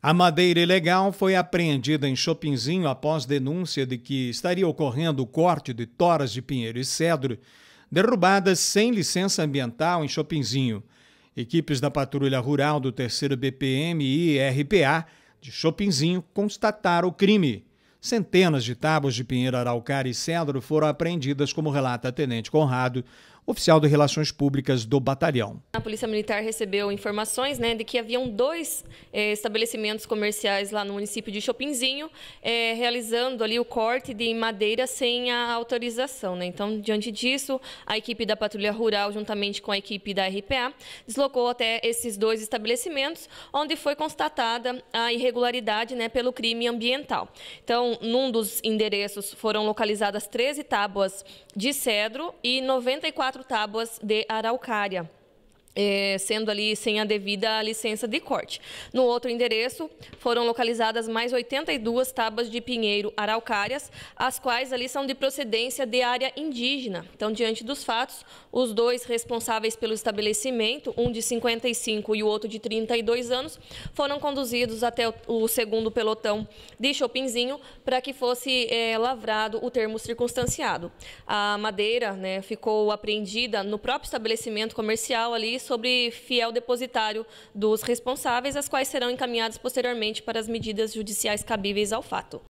A madeira ilegal foi apreendida em Chopinzinho após denúncia de que estaria ocorrendo o corte de toras de pinheiro e cedro derrubadas sem licença ambiental em Chopinzinho. Equipes da Patrulha Rural do 3 BPM e RPA de Chopinzinho constataram o crime. Centenas de tábuas de pinheiro araucária e cedro foram apreendidas, como relata a Tenente Conrado, oficial de Relações Públicas do Batalhão. A Polícia Militar recebeu informações né, de que haviam dois eh, estabelecimentos comerciais lá no município de Chopinzinho, eh, realizando ali o corte de madeira sem a autorização. Né? Então, diante disso, a equipe da Patrulha Rural, juntamente com a equipe da RPA, deslocou até esses dois estabelecimentos, onde foi constatada a irregularidade né, pelo crime ambiental. Então, num dos endereços foram localizadas 13 tábuas de cedro e 94 quatro tábuas de araucária é, sendo ali sem a devida licença de corte. No outro endereço, foram localizadas mais 82 tabas de pinheiro araucárias, as quais ali são de procedência de área indígena. Então, diante dos fatos, os dois responsáveis pelo estabelecimento, um de 55 e o outro de 32 anos, foram conduzidos até o segundo pelotão de Chopinzinho para que fosse é, lavrado o termo circunstanciado. A madeira né, ficou apreendida no próprio estabelecimento comercial ali, sobre fiel depositário dos responsáveis, as quais serão encaminhadas posteriormente para as medidas judiciais cabíveis ao fato.